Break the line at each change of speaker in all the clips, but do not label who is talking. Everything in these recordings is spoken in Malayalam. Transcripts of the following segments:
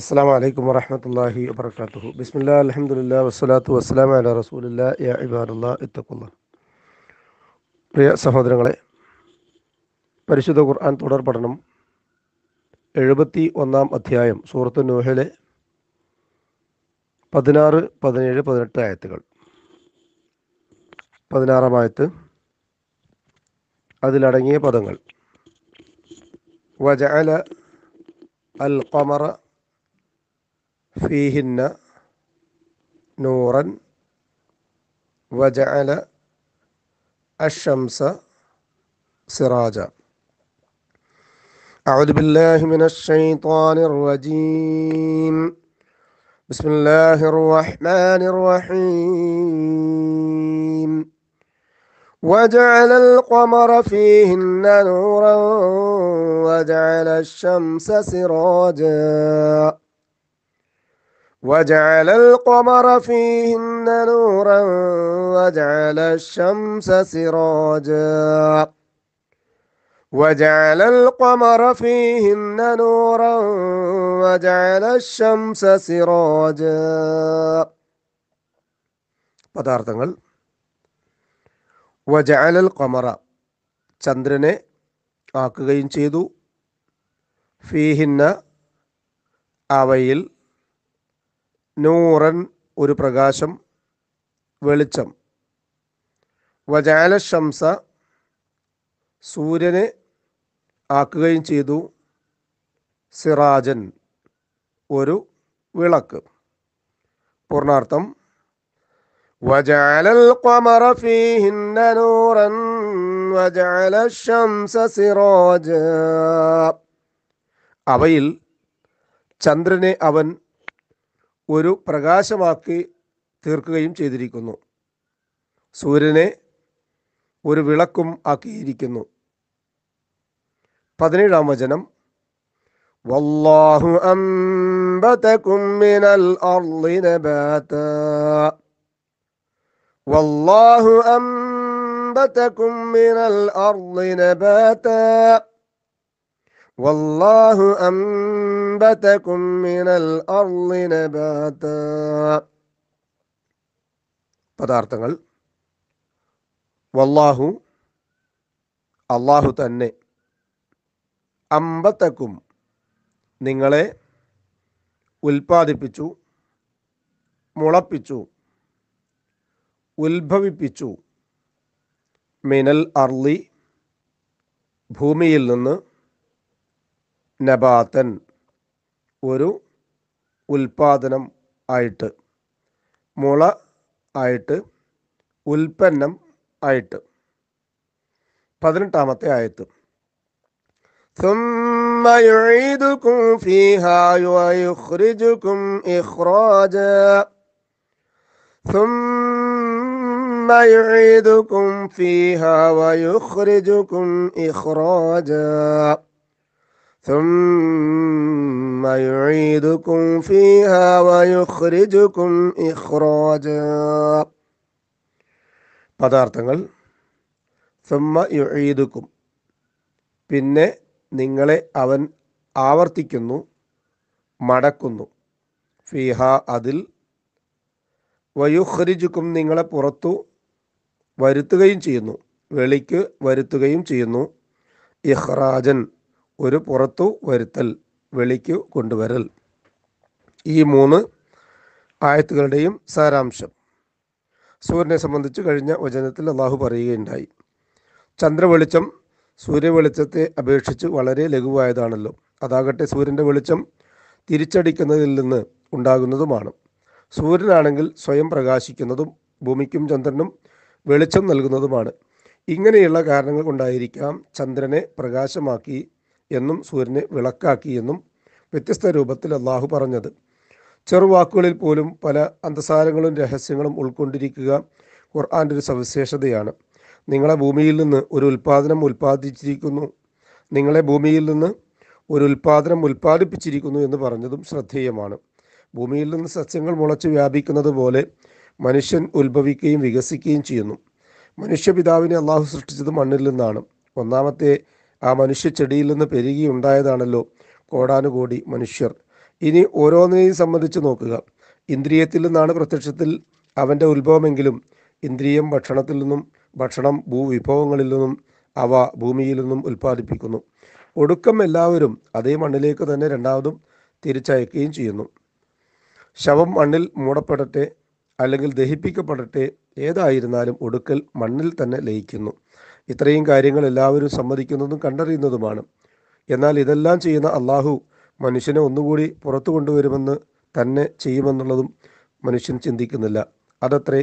അസ്സാം വലൈക്കും വറഹമത്തല്ലാഹി വാബർക്കാത്തു ബിസ്മില്ലാ അലഹമുല്ല വസ്സലാത്തു വസ്സലാം അല റസൂലില്ല യാ ഇബാദുല്ല ഇത്തക്കുല്ല പ്രിയ സഹോദരങ്ങളെ പരിശുദ്ധ ഖുർആൻ തുടർ പഠനം എഴുപത്തി ഒന്നാം അധ്യായം സൂറത്ത് നൂഹയിലെ പതിനാറ് പതിനേഴ് പതിനെട്ട് ആയത്തുകൾ പതിനാറാം ആയത്ത് അതിലടങ്ങിയ പദങ്ങൾ വജഅല അൽ ഖമറ فيهن نورا وجعل الشمس سراجا أعوذ بالله من الشيطان الرجيم بسم الله الرحمن الرحيم وجعل القمر فيهن نورا وجعل الشمس سراجا وجعل القمر فيهن نورا وجعل الشمس سراجا وجعل القمر فيهن نورا وجعل الشمس سراجا പദാർത്ഥങ്ങൾ വജാലൽ കൊമറ ചന്ദ്രനെ ആക്കുകയും ചെയ്തു ഫീഹിന്ന അവയിൽ നൂറൻ ഒരു പ്രകാശം വെളിച്ചം വജാലശംസ സൂര്യനെ ആക്കുകയും ചെയ്തു സിറാജൻ ഒരു വിളക്ക് പൂർണാർത്ഥം وجعل القمر فيهن نورا وجعل അവയിൽ ചന്ദ്രനെ അവൻ ഒരു പ്രകാശമാക്കി തീർക്കുകയും ചെയ്തിരിക്കുന്നു സൂര്യനെ ഒരു വിളക്കും ആക്കിയിരിക്കുന്നു പതിനേഴാം വചനം വല്ലാഹു അംബതകും من الأرض نباتا والله أنبتكم من والله أنبتكم من الأرض نباتا പദാർത്ഥങ്ങൾ വല്ലാഹു അള്ളാഹു തന്നെ അമ്പത്തക്കും നിങ്ങളെ ഉൽപ്പാദിപ്പിച്ചു മുളപ്പിച്ചു ഉത്ഭവിപ്പിച്ചു മിനൽ അർളി ഭൂമിയിൽ നിന്ന് നബാത്തൻ ഒരു ഉൽപാദനം ആയിട്ട് മുള ആയിട്ട് ഉൽപ്പന്നം ആയിട്ട് പതിനെട്ടാമത്തെ ആയത്ത് ثم يعيدكم فيها ويخرجكم إخراجا ثم يعيدكم فيها ويخرجكم إخراجا ثم يعيدكم فيها ويخرجكم إخراجا പദാർത്ഥങ്ങൾ സുമ്മ യുഴീതുക്കും പിന്നെ നിങ്ങളെ അവൻ ആവർത്തിക്കുന്നു മടക്കുന്നു ഫിഹ അതിൽ വയുഹരിജുക്കും നിങ്ങളെ പുറത്തു വരുത്തുകയും ചെയ്യുന്നു വെളിക്ക് വരുത്തുകയും ചെയ്യുന്നു ഇഹ്റാജൻ ഒരു പുറത്തു വരുത്തൽ വെളിക്കു കൊണ്ടുവരൽ ഈ മൂന്ന് ആയത്തുകളുടെയും സാരാംശം സൂര്യനെ സംബന്ധിച്ച് കഴിഞ്ഞ വചനത്തിൽ അള്ളാഹു പറയുകയുണ്ടായി ചന്ദ്രവെളിച്ചം സൂര്യവെളിച്ചത്തെ അപേക്ഷിച്ച് വളരെ ലഘുവായതാണല്ലോ അതാകട്ടെ സൂര്യൻ്റെ വെളിച്ചം തിരിച്ചടിക്കുന്നതിൽ നിന്ന് ഉണ്ടാകുന്നതുമാണ് സൂര്യനാണെങ്കിൽ സ്വയം പ്രകാശിക്കുന്നതും ഭൂമിക്കും ചന്ദ്രനും വെളിച്ചം നൽകുന്നതുമാണ് ഇങ്ങനെയുള്ള കാരണങ്ങൾ കൊണ്ടായിരിക്കാം ചന്ദ്രനെ പ്രകാശമാക്കി എന്നും സൂര്യനെ വിളക്കാക്കി എന്നും വ്യത്യസ്ത രൂപത്തിൽ അള്ളാഹു പറഞ്ഞത് ചെറുവാക്കുകളിൽ പോലും പല അന്തസാരങ്ങളും രഹസ്യങ്ങളും ഉൾക്കൊണ്ടിരിക്കുക ഖുർആാൻ്റെ ഒരു സവിശേഷതയാണ് നിങ്ങളെ ഭൂമിയിൽ നിന്ന് ഒരു ഉൽപ്പാദനം ഉൽപ്പാദിച്ചിരിക്കുന്നു നിങ്ങളെ ഭൂമിയിൽ നിന്ന് ഒരു ഉൽപ്പാദനം ഉൽപ്പാദിപ്പിച്ചിരിക്കുന്നു എന്ന് പറഞ്ഞതും ശ്രദ്ധേയമാണ് ഭൂമിയിൽ നിന്ന് സസ്യങ്ങൾ മുളച്ച് വ്യാപിക്കുന്നത് പോലെ മനുഷ്യൻ ഉത്ഭവിക്കുകയും വികസിക്കുകയും ചെയ്യുന്നു മനുഷ്യപിതാവിനെ അള്ളാഹു സൃഷ്ടിച്ചത് മണ്ണിൽ നിന്നാണ് ഒന്നാമത്തെ ആ മനുഷ്യ ചെടിയിൽ നിന്ന് പെരുകി ഉണ്ടായതാണല്ലോ കോടാനുകോടി മനുഷ്യർ ഇനി ഓരോന്നിനെയും സംബന്ധിച്ച് നോക്കുക ഇന്ദ്രിയത്തിൽ നിന്നാണ് പ്രത്യക്ഷത്തിൽ അവൻ്റെ ഉത്ഭവമെങ്കിലും ഇന്ദ്രിയം ഭക്ഷണത്തിൽ നിന്നും ഭക്ഷണം ഭൂവിഭവങ്ങളിൽ നിന്നും അവ ഭൂമിയിൽ നിന്നും ഉൽപ്പാദിപ്പിക്കുന്നു ഒടുക്കം എല്ലാവരും അതേ മണ്ണിലേക്ക് തന്നെ രണ്ടാമതും തിരിച്ചയക്കുകയും ചെയ്യുന്നു ശവം മണ്ണിൽ മൂടപ്പെടട്ടെ അല്ലെങ്കിൽ ദഹിപ്പിക്കപ്പെടട്ടെ ഏതായിരുന്നാലും ഒടുക്കൽ മണ്ണിൽ തന്നെ ലയിക്കുന്നു ഇത്രയും കാര്യങ്ങൾ എല്ലാവരും സമ്മതിക്കുന്നതും കണ്ടറിയുന്നതുമാണ് എന്നാൽ ഇതെല്ലാം ചെയ്യുന്ന അള്ളാഹു മനുഷ്യനെ ഒന്നുകൂടി പുറത്തു കൊണ്ടുവരുമെന്ന് തന്നെ ചെയ്യുമെന്നുള്ളതും മനുഷ്യൻ ചിന്തിക്കുന്നില്ല അതത്രേ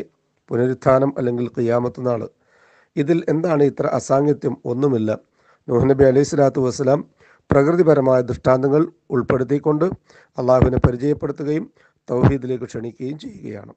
പുനരുത്ഥാനം അല്ലെങ്കിൽ ക്രിയാമത്ത് നാൾ ഇതിൽ എന്താണ് ഇത്ര അസാംഗത്യം ഒന്നുമില്ല നൂഹ്നബി അലൈഹി സ്വലാത്തു വസ്സലാം പ്രകൃതിപരമായ ദൃഷ്ടാന്തങ്ങൾ ഉൾപ്പെടുത്തിക്കൊണ്ട് അള്ളാഹുവിനെ പരിചയപ്പെടുത്തുകയും തൗഹീദിലേക്ക് ക്ഷണിക്കുകയും ചെയ്യുകയാണ്